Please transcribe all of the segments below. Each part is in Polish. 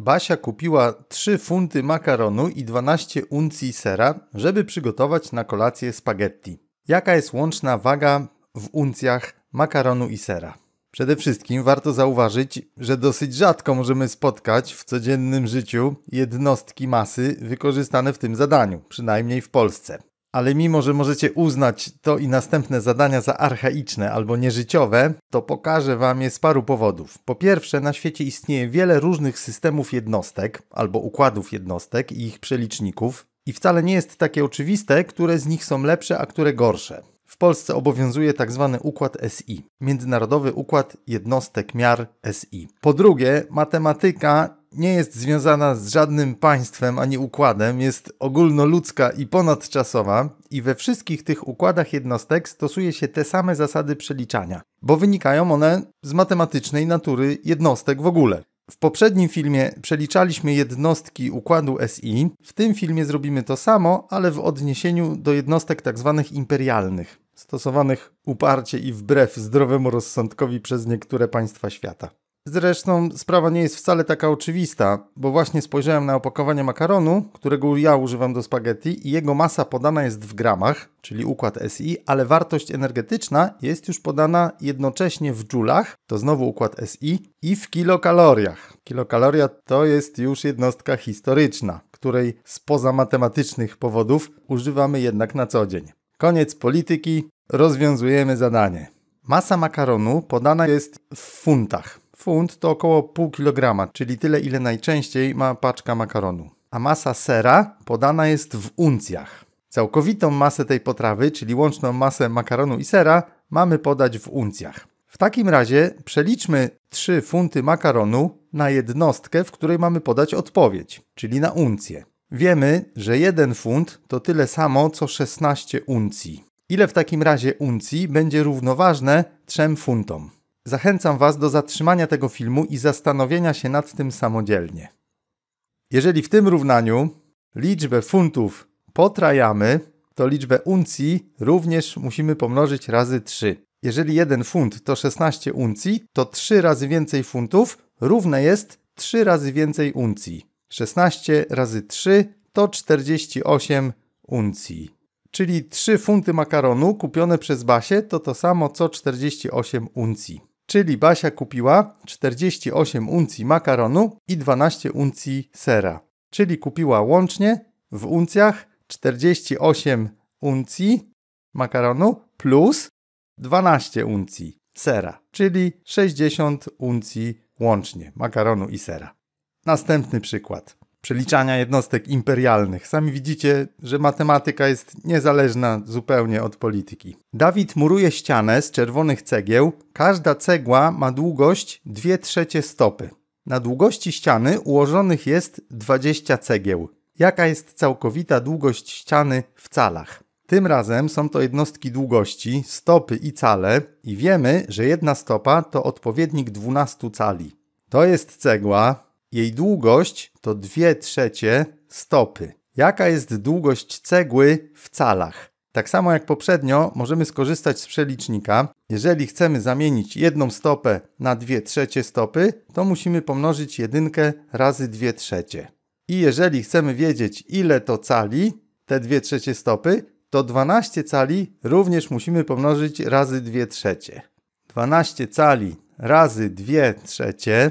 Basia kupiła 3 funty makaronu i 12 uncji sera, żeby przygotować na kolację spaghetti. Jaka jest łączna waga w uncjach makaronu i sera? Przede wszystkim warto zauważyć, że dosyć rzadko możemy spotkać w codziennym życiu jednostki masy wykorzystane w tym zadaniu, przynajmniej w Polsce. Ale mimo, że możecie uznać to i następne zadania za archaiczne albo nieżyciowe, to pokażę Wam je z paru powodów. Po pierwsze, na świecie istnieje wiele różnych systemów jednostek albo układów jednostek i ich przeliczników, i wcale nie jest takie oczywiste, które z nich są lepsze, a które gorsze. W Polsce obowiązuje tzw. Tak układ SI, Międzynarodowy Układ Jednostek Miar SI. Po drugie, matematyka nie jest związana z żadnym państwem ani układem, jest ogólnoludzka i ponadczasowa i we wszystkich tych układach jednostek stosuje się te same zasady przeliczania, bo wynikają one z matematycznej natury jednostek w ogóle. W poprzednim filmie przeliczaliśmy jednostki układu SI, w tym filmie zrobimy to samo, ale w odniesieniu do jednostek tzw. Tak imperialnych, stosowanych uparcie i wbrew zdrowemu rozsądkowi przez niektóre państwa świata. Zresztą sprawa nie jest wcale taka oczywista, bo właśnie spojrzałem na opakowanie makaronu, którego ja używam do spaghetti i jego masa podana jest w gramach, czyli układ SI, ale wartość energetyczna jest już podana jednocześnie w joulach, to znowu układ SI, i w kilokaloriach. Kilokaloria to jest już jednostka historyczna, której spoza matematycznych powodów używamy jednak na co dzień. Koniec polityki, rozwiązujemy zadanie. Masa makaronu podana jest w funtach. Funt to około pół kilograma, czyli tyle ile najczęściej ma paczka makaronu. A masa sera podana jest w uncjach. Całkowitą masę tej potrawy, czyli łączną masę makaronu i sera, mamy podać w uncjach. W takim razie przeliczmy 3 funty makaronu na jednostkę, w której mamy podać odpowiedź, czyli na uncję. Wiemy, że 1 funt to tyle samo co 16 uncji. Ile w takim razie uncji będzie równoważne 3 funtom? Zachęcam Was do zatrzymania tego filmu i zastanowienia się nad tym samodzielnie. Jeżeli w tym równaniu liczbę funtów potrajamy, to liczbę uncji również musimy pomnożyć razy 3. Jeżeli 1 funt to 16 uncji, to 3 razy więcej funtów równe jest 3 razy więcej uncji. 16 razy 3 to 48 uncji. Czyli 3 funty makaronu kupione przez Basię to to samo co 48 uncji. Czyli Basia kupiła 48 uncji makaronu i 12 uncji sera. Czyli kupiła łącznie w uncjach 48 uncji makaronu plus 12 uncji sera, czyli 60 uncji łącznie makaronu i sera. Następny przykład przeliczania jednostek imperialnych. Sami widzicie, że matematyka jest niezależna zupełnie od polityki. Dawid muruje ścianę z czerwonych cegieł. Każda cegła ma długość 2 trzecie stopy. Na długości ściany ułożonych jest 20 cegieł. Jaka jest całkowita długość ściany w calach? Tym razem są to jednostki długości, stopy i cale i wiemy, że jedna stopa to odpowiednik 12 cali. To jest cegła, jej długość to 2 trzecie stopy. Jaka jest długość cegły w calach? Tak samo jak poprzednio możemy skorzystać z przelicznika. Jeżeli chcemy zamienić jedną stopę na 2 trzecie stopy, to musimy pomnożyć jedynkę razy 2 trzecie. I jeżeli chcemy wiedzieć ile to cali, te 2 trzecie stopy, to 12 cali również musimy pomnożyć razy 2 trzecie. 12 cali razy 2 trzecie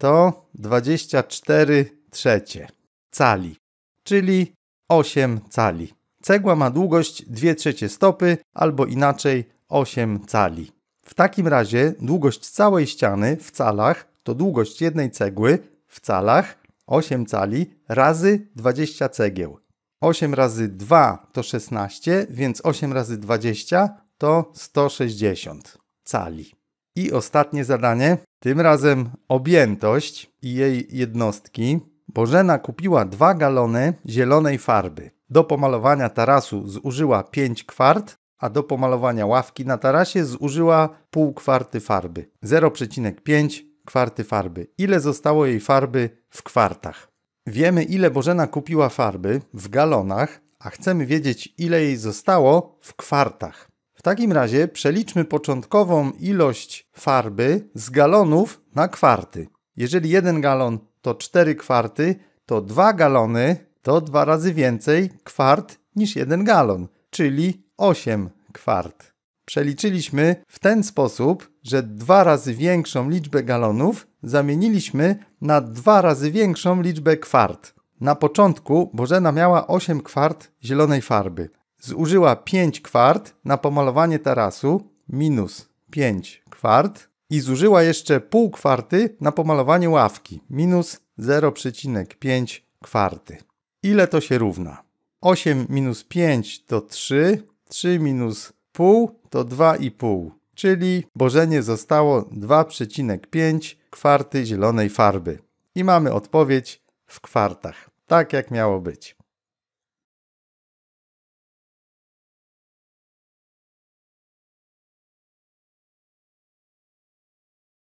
to 24 trzecie cali, czyli 8 cali. Cegła ma długość 2 trzecie stopy, albo inaczej 8 cali. W takim razie długość całej ściany w calach to długość jednej cegły w calach 8 cali razy 20 cegieł. 8 razy 2 to 16, więc 8 razy 20 to 160 cali. I ostatnie zadanie, tym razem objętość i jej jednostki. Bożena kupiła dwa galony zielonej farby. Do pomalowania tarasu zużyła 5 kwart, a do pomalowania ławki na tarasie zużyła pół kwarty farby. 0,5 kwarty farby. Ile zostało jej farby w kwartach? Wiemy, ile Bożena kupiła farby w galonach, a chcemy wiedzieć, ile jej zostało w kwartach. W takim razie przeliczmy początkową ilość farby z galonów na kwarty. Jeżeli jeden galon to 4 kwarty, to 2 galony to dwa razy więcej kwart niż jeden galon, czyli 8 kwart. Przeliczyliśmy w ten sposób, że dwa razy większą liczbę galonów zamieniliśmy na dwa razy większą liczbę kwart. Na początku Bożena miała 8 kwart zielonej farby zużyła 5 kwart na pomalowanie tarasu, minus 5 kwart i zużyła jeszcze pół kwarty na pomalowanie ławki, minus 0,5 kwarty. Ile to się równa? 8 minus 5 to 3, 3 minus pół to 2,5, czyli Bożenie zostało 2,5 kwarty zielonej farby. I mamy odpowiedź w kwartach, tak jak miało być.